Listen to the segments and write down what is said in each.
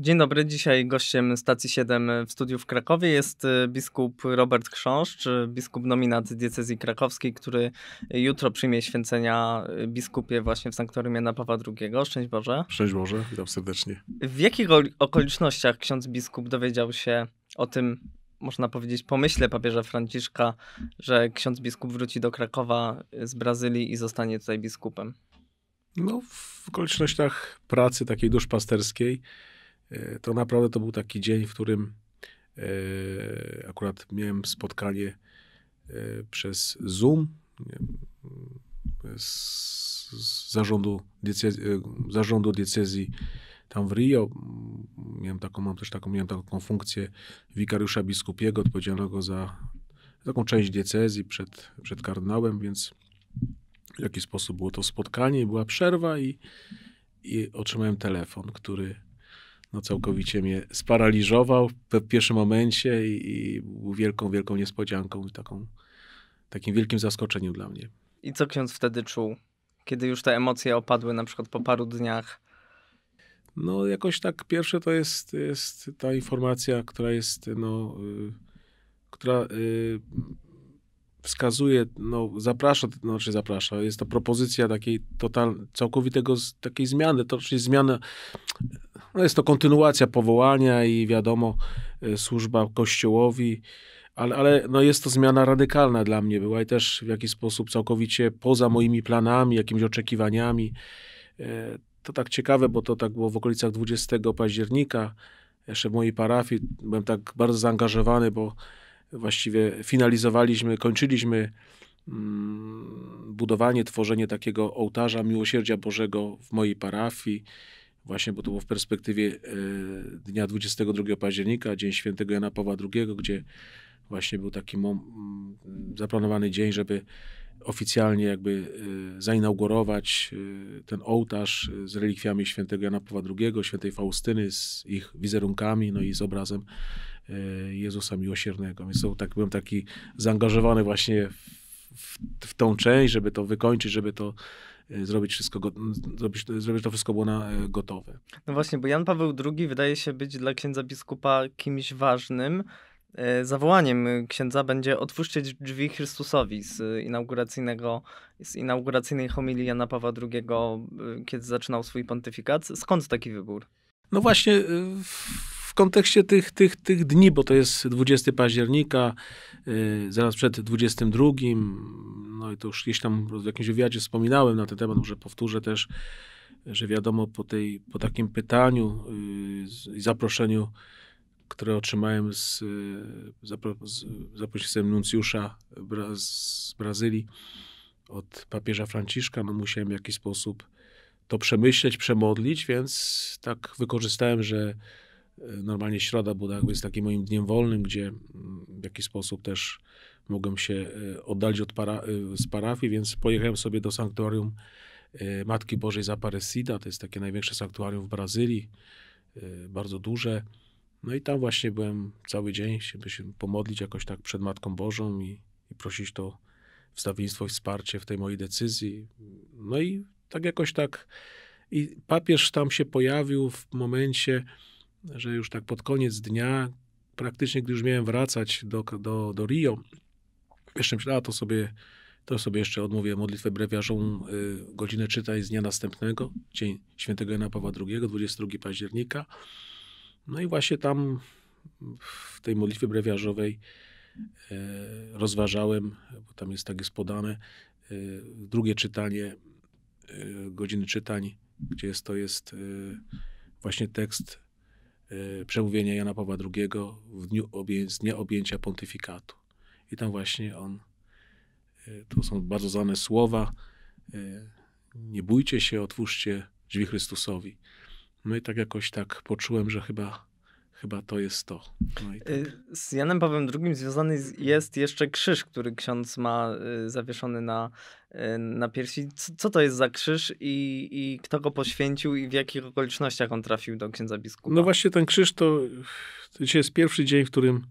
Dzień dobry. Dzisiaj gościem stacji 7 w studiu w Krakowie jest y, biskup Robert Krząszcz, y, biskup nominat diecezji krakowskiej, który jutro przyjmie święcenia y, biskupie właśnie w sanktuarium Jana Pawła II. Szczęść Boże. Szczęść Boże, witam serdecznie. W jakich okolicznościach ksiądz biskup dowiedział się o tym, można powiedzieć, pomyśle papieża Franciszka, że ksiądz biskup wróci do Krakowa z Brazylii i zostanie tutaj biskupem? No, w okolicznościach pracy takiej duszpasterskiej. pasterskiej E, to naprawdę to był taki dzień, w którym e, akurat miałem spotkanie e, przez Zoom z zarządu, diecezji, zarządu diecezji tam w Rio. Miałem taką, mam też taką, miałem taką funkcję wikariusza biskupiego odpowiedzialnego za taką część diecezji przed, przed kardynałem, więc w jaki sposób było to spotkanie. Była przerwa i, i otrzymałem telefon, który no, całkowicie mnie sparaliżował w pierwszym momencie i, był wielką, wielką niespodzianką i taką, takim wielkim zaskoczeniem dla mnie. I co ksiądz wtedy czuł, kiedy już te emocje opadły na przykład po paru dniach? No jakoś tak pierwsze to jest, jest ta informacja, która jest, no, y, która y, wskazuje, no zaprasza, znaczy zaprasza, jest to propozycja takiej total, całkowitego, takiej zmiany, to czyli zmiana, no jest to kontynuacja powołania i wiadomo, e, służba kościołowi, ale, ale no jest to zmiana radykalna dla mnie była i też w jakiś sposób całkowicie poza moimi planami, jakimiś oczekiwaniami. E, to tak ciekawe, bo to tak było w okolicach 20 października, jeszcze w mojej parafii, byłem tak bardzo zaangażowany, bo właściwie finalizowaliśmy, kończyliśmy mm, budowanie, tworzenie takiego ołtarza miłosierdzia Bożego w mojej parafii, właśnie bo to było w perspektywie e, dnia 22 października, Dzień Świętego Jana Pawła II, gdzie właśnie był taki mm, zaplanowany dzień, żeby oficjalnie jakby e, zainaugurować e, ten ołtarz z relikwiami świętego Jana Pawła II, świętej Faustyny, z ich wizerunkami, no i z obrazem Y, Jezusa Miłosiernego. Więc to, tak, byłem taki zaangażowany właśnie w, w tą część, żeby to wykończyć, żeby to y, zrobić wszystko, zrobić, zrobić to wszystko było na y, gotowe. No właśnie, bo Jan Paweł II wydaje się być dla księdza biskupa kimś ważnym. Zawołaniem księdza będzie otwórzcie drzwi Chrystusowi z, inauguracyjnego, z inauguracyjnej homilii Jana Pawła II, kiedy zaczynał swój pontyfikat. Skąd taki wybór? No właśnie, w kontekście tych, tych, tych dni, bo to jest 20 października, yy, zaraz przed 22, no i to już gdzieś tam w jakimś wywiadzie wspominałem na ten temat, może powtórzę też, że wiadomo po, tej, po takim pytaniu y, i yy, zaproszeniu, które otrzymałem z, y, zapro, z, nuncjusza Bra z Brazylii od papieża Franciszka, no musiałem w jakiś sposób to przemyśleć, przemodlić, więc tak wykorzystałem, że Normalnie środa była jakby jest takim moim dniem wolnym, gdzie w jakiś sposób też mogłem się e, oddalić od para, e, z parafii, więc pojechałem sobie do sanktuarium e, Matki Bożej Zaparecida. To jest takie największe sanktuarium w Brazylii, bardzo duże. No i tam właśnie byłem cały dzień, żeby się pomodlić jakoś tak przed Matką Bożą i, i prosić to wstawiennictwo i wsparcie w tej mojej decyzji. No i tak jakoś tak. I papież tam się pojawił w momencie, że już tak pod koniec dnia, praktycznie gdy już miałem wracać do, do, do Rio, jeszcze myślałem, a to sobie, to sobie jeszcze odmówię modlitwę brewiarzą, y, godzinę czytaj z dnia następnego, dzień świętego Jana Pawła II, 22 października. No i właśnie tam w tej modlitwie brewiarzowej y, rozważałem, bo tam jest tak jest podane, y, drugie czytanie, y, godziny czytań, gdzie jest, to jest y, właśnie tekst Y, przemówienie Jana Pawła II w dniu obję- z dnia objęcia pontyfikatu. I tam właśnie on, y, to są bardzo znane słowa, y, nie bójcie się, otwórzcie drzwi Chrystusowi. No i tak jakoś tak poczułem, że chyba Chyba to jest to. No y, tak. Z Janem Pawłem II związany jest jeszcze krzyż, który ksiądz ma y, zawieszony na, y, na piersi. Co, co to jest za krzyż i, i kto go poświęcił i w jakich okolicznościach on trafił do księdza biskupa? No właśnie ten krzyż to, to dzisiaj jest pierwszy dzień, w którym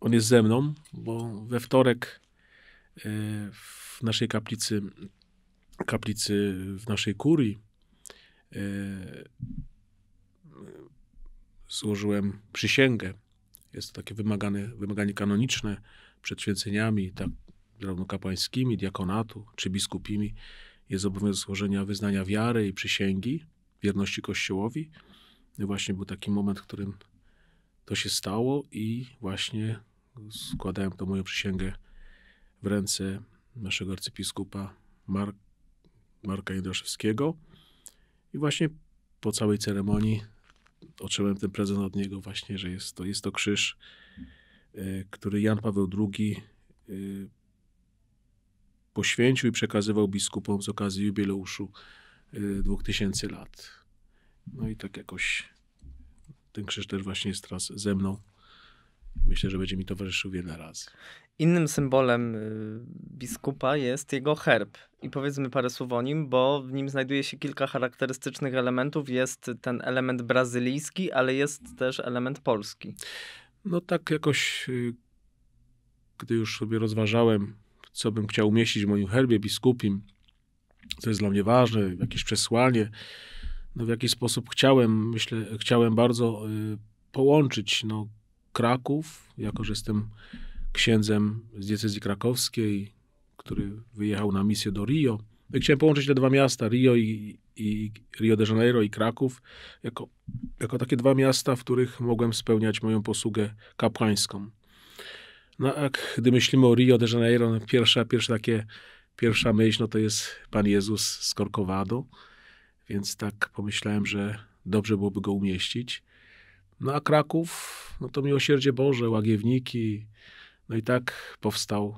on jest ze mną, bo we wtorek w naszej kaplicy, kaplicy w naszej kurii złożyłem przysięgę. Jest to takie wymagane, wymaganie kanoniczne przed święceniami, tak zarówno kapłańskimi, diakonatu czy biskupimi. Jest obowiązek złożenia wyznania wiary i przysięgi, wierności Kościołowi. No I właśnie był taki moment, w którym to się stało i właśnie składałem tą moją przysięgę w ręce naszego arcybiskupa Mark, Marka Jędraszewskiego. I właśnie po całej ceremonii otrzymałem ten prezent od niego właśnie, że jest to, jest to krzyż, e, który Jan Paweł II e, poświęcił i przekazywał biskupom z okazji jubileuszu 2000 e, lat. No i tak jakoś ten krzyż też właśnie jest teraz ze mną myślę, że będzie mi towarzyszył wiele razy. Innym symbolem y, biskupa jest jego herb. I powiedzmy parę słów o nim, bo w nim znajduje się kilka charakterystycznych elementów. Jest ten element brazylijski, ale jest też element polski. No tak jakoś, y, gdy już sobie rozważałem, co bym chciał umieścić w moim herbie biskupim, co jest dla mnie ważne, jakieś przesłanie, no w jaki sposób chciałem, myślę, chciałem bardzo y, połączyć no, Kraków, jako że jestem księdzem z diecezji krakowskiej, który wyjechał na misję do Rio. No I chciałem połączyć te dwa miasta, Rio i, i Rio de Janeiro i Kraków, jako, jako takie dwa miasta, w których mogłem spełniać moją posługę kapłańską. No a gdy myślimy o Rio de Janeiro, no pierwsza, pierwsza takie, pierwsza myśl, no to jest Pan Jezus z Corcovado, więc tak pomyślałem, że dobrze byłoby go umieścić. No a Kraków, no to miłosierdzie Boże, łagiewniki. No i tak powstał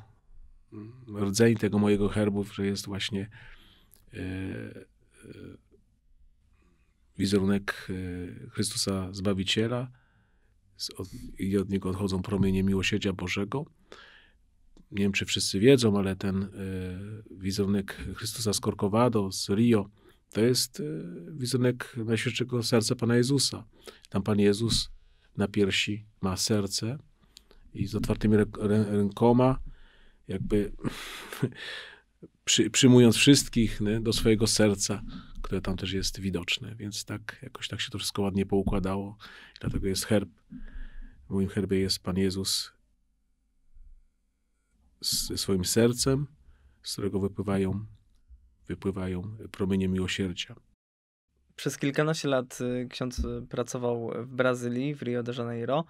mm, rdzeń tego mojego herbu, że jest właśnie e, e, wizerunek e, Chrystusa Zbawiciela z, od, i od niego odchodzą promienie miłosierdzia Bożego. Nie wiem, czy wszyscy wiedzą, ale ten e, wizerunek Chrystusa z Corcovado, z Rio, to jest e, wizerunek Najświętszego Serca Pana Jezusa. Tam Pan Jezus na piersi ma serce i z otwartymi rękoma, jakby przy, przyjmując wszystkich nie, do swojego serca, które tam też jest widoczne. Więc tak, jakoś tak się to wszystko ładnie poukładało. Dlatego jest herb. W moim herbie jest Pan Jezus ze swoim sercem, z którego wypływają wypływają promienie miłosierdzia. Przez kilkanaście lat y, ksiądz pracował w Brazylii, w Rio de Janeiro.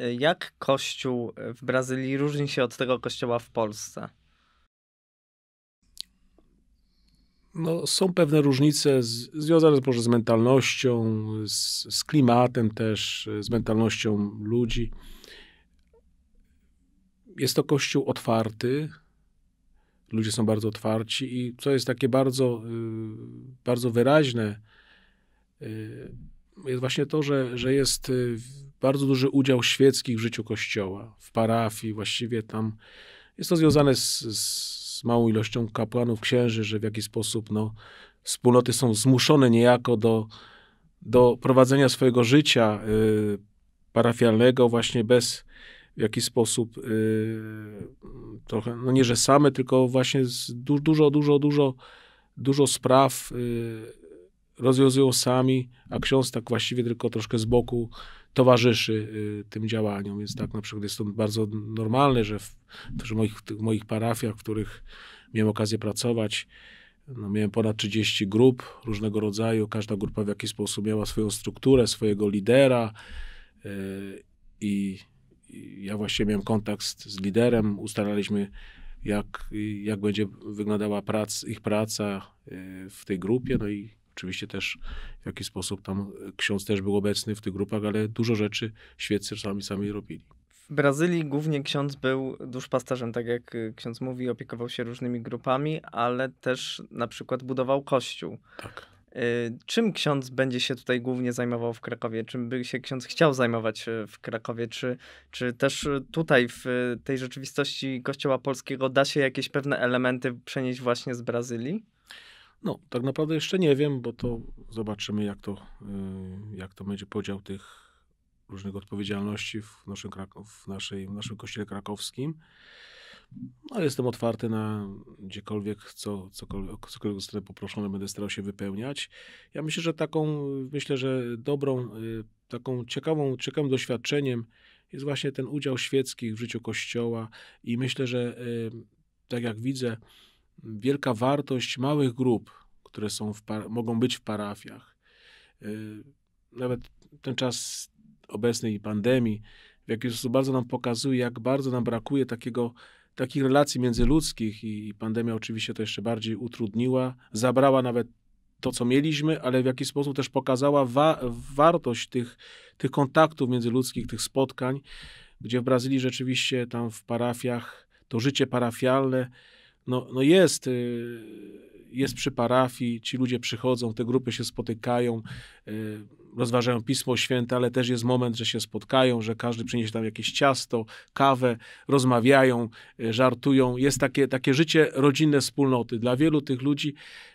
Y, jak kościół w Brazylii różni się od tego kościoła w Polsce? no, są pewne różnice z, związane może z mentalnością, z, z, klimatem też, z mentalnością ludzi. Jest to kościół otwarty, ludzie są bardzo otwarci i co jest takie bardzo, y, bardzo wyraźne, y, jest właśnie to, że, że jest y, bardzo duży udział świeckich w życiu kościoła, w parafii, właściwie tam. Jest to związane z, z małą ilością kapłanów, księży, że w jakiś sposób no, wspólnoty są zmuszone niejako do, do prowadzenia swojego życia y, parafialnego właśnie bez w jaki sposób y, trochę, no nie że same, tylko właśnie du dużo, dużo, dużo, dużo spraw yy, rozwiązują sami, a ksiądz tak właściwie tylko troszkę z boku towarzyszy y, tym działaniom. Więc tak na przykład jest to bardzo normalne, że w, że moich, w moich parafiach, w których miałem okazję pracować, no, miałem ponad 30 grup różnego rodzaju. Każda grupa w jakiś sposób miała swoją strukturę, swojego lidera. Y, I ja właśnie miałem kontakt z, z liderem, ustalaliśmy jak, jak będzie wyglądała prac, ich praca e, w tej grupie, no i oczywiście też w jaki sposób tam e, ksiądz też był obecny w tych grupach, ale dużo rzeczy świeccy sami sami robili. W Brazylii głównie ksiądz był duszpasterzem, tak jak e, ksiądz mówi, opiekował się różnymi grupami, ale też na przykład budował kościół. Tak. Y, czym ksiądz będzie się tutaj głównie zajmował w Krakowie? Czym by się ksiądz chciał zajmować y, w Krakowie? Czy, czy też y, tutaj w tej rzeczywistości Kościoła Polskiego da się jakieś pewne elementy przenieść właśnie z Brazylii? No, tak naprawdę jeszcze nie wiem, bo to zobaczymy, jak to, jak to będzie podział tych różnych odpowiedzialności w naszym, w naszej, w naszym kościele krakowskim. No, jestem otwarty na gdziekolwiek, co, cokolwiek, cokolwiek zostanę poproszony, będę starał się wypełniać. Ja myślę, że taką, myślę, że dobrą, y, taką ciekawą, ciekawym doświadczeniem jest właśnie ten udział świeckich w życiu Kościoła i myślę, że y, tak jak widzę, wielka wartość małych grup, które są mogą być w parafiach. Y, nawet ten czas obecnej pandemii w jakiś sposób bardzo nam pokazuje, jak bardzo nam brakuje takiego takich relacji międzyludzkich i pandemia oczywiście to jeszcze bardziej utrudniła, zabrała nawet to, co mieliśmy, ale w jakiś sposób też pokazała wa wartość tych, tych kontaktów międzyludzkich, tych spotkań, gdzie w Brazylii rzeczywiście tam w parafiach to życie parafialne no, no jest, y, jest przy parafii, ci ludzie przychodzą, te grupy się spotykają. Y, rozważają Pismo Święte, ale też jest moment, że się spotkają, że każdy przyniesie tam jakieś ciasto, kawę, rozmawiają, e, żartują. Jest takie, takie życie rodzinne wspólnoty. Dla wielu tych ludzi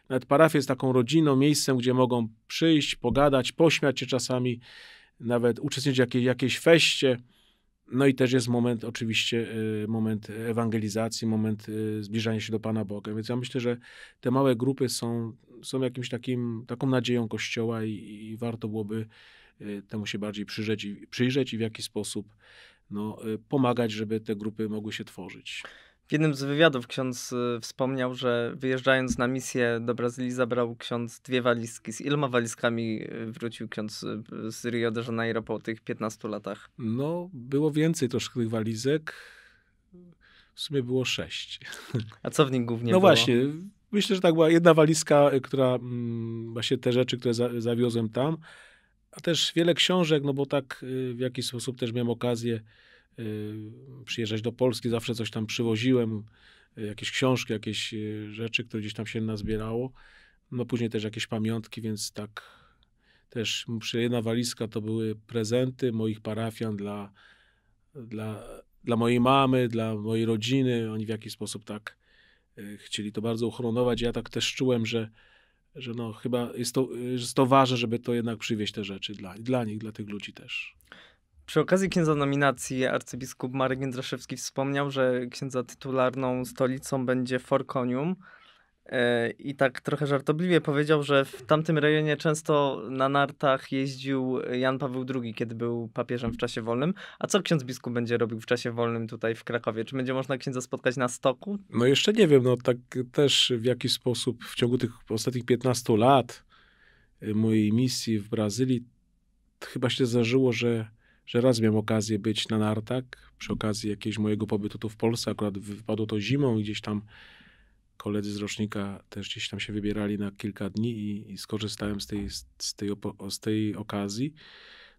nawet parafia jest taką rodziną, miejscem, gdzie mogą przyjść, pogadać, pośmiać się czasami, nawet uczestniczyć w jakiej, jakiejś feście. No i też jest moment, oczywiście, e, moment ewangelizacji, moment e, zbliżania się do Pana Boga. Więc ja myślę, że te małe grupy są są jakimś takim, taką nadzieją Kościoła i, i warto byłoby y, temu się bardziej przyjrzeć i, przyjrzeć i w jaki sposób no, y, pomagać, żeby te grupy mogły się tworzyć. W jednym z wywiadów ksiądz y, wspomniał, że wyjeżdżając na misję do Brazylii zabrał ksiądz dwie walizki. Z ilma walizkami wrócił ksiądz z Rio de Janeiro po tych 15 latach? No, było więcej troszkę tych walizek. W sumie było sześć. A co w nich głównie no było? No właśnie, Myślę, że tak była jedna walizka, y, która mm, właśnie te rzeczy, które za, zawiozłem tam, a też wiele książek, no bo tak y, w jakiś sposób też miałem okazję y, przyjeżdżać do Polski, zawsze coś tam przywoziłem, jakieś książki, jakieś rzeczy, które gdzieś tam się nazbierało. No później też jakieś pamiątki, więc tak też jedna walizka to były prezenty moich parafian dla, dla, dla mojej mamy, dla mojej rodziny. Oni w jakiś sposób tak E, chcieli to bardzo uchronować. Ja tak też czułem, że, że no, chyba jest to, e, jest to ważne, żeby to jednak przywieźć te rzeczy dla, dla nich, dla tych ludzi też. Przy okazji księdza nominacji arcybiskup Marek Jędraszewski wspomniał, że księdza tytularną stolicą będzie Forkonium. E, i tak trochę żartobliwie powiedział, że w tamtym rejonie często na nartach jeździł Jan Paweł II, kiedy był papieżem w czasie wolnym. A co ksiądz biskup będzie robił w czasie wolnym tutaj w Krakowie? Czy będzie można księdza spotkać na stoku? No jeszcze nie wiem, no tak też w jaki sposób w ciągu tych ostatnich 15 lat e, mojej misji w Brazylii chyba się zdarzyło, że, że raz miałem okazję być na nartach przy okazji jakiegoś mojego pobytu tu w Polsce, akurat wypadło to zimą i gdzieś tam koledzy z rocznika też gdzieś tam się wybierali na kilka dni i, i skorzystałem z tej, z, tej z tej okazji.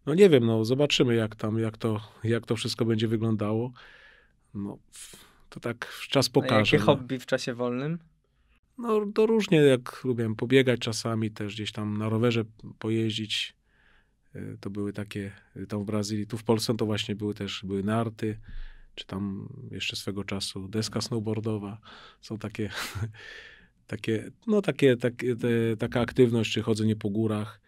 No nie wiem, no zobaczymy jak tam, jak to, jak to wszystko będzie wyglądało. No, to tak czas pokaże. A jakie no. hobby w czasie wolnym? No to różnie, jak lubię pobiegać czasami, też gdzieś tam na rowerze pojeździć. Y, to były takie, y, tam w Brazylii, tu w Polsce to właśnie były też, były narty czy tam jeszcze swego czasu deska snowboardowa. Są takie, takie no takie, takie te, taka aktywność, czy chodzenie po górach.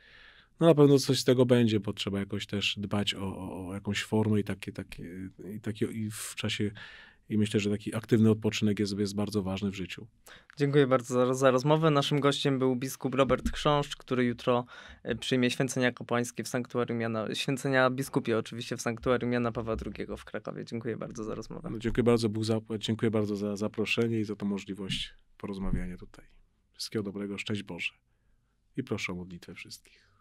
No na pewno coś z tego będzie, bo trzeba jakoś też dbać o, o, o jakąś formę i takie, takie, i takie i w czasie i myślę, że taki aktywny odpoczynek jest, jest bardzo ważny w życiu. Dziękuję bardzo za, za rozmowę. Naszym gościem był biskup Robert Krząszcz, który jutro e, przyjmie święcenia kapłańskie w sanktuarium Jana, święcenia biskupie oczywiście w sanktuarium Jana Pawła II w Krakowie. Dziękuję bardzo za rozmowę. No, dziękuję bardzo, Bóg za, dziękuję bardzo za zaproszenie i za tę możliwość porozmawiania tutaj. Wszystkiego dobrego, szczęść Boże i proszę o modlitwę wszystkich.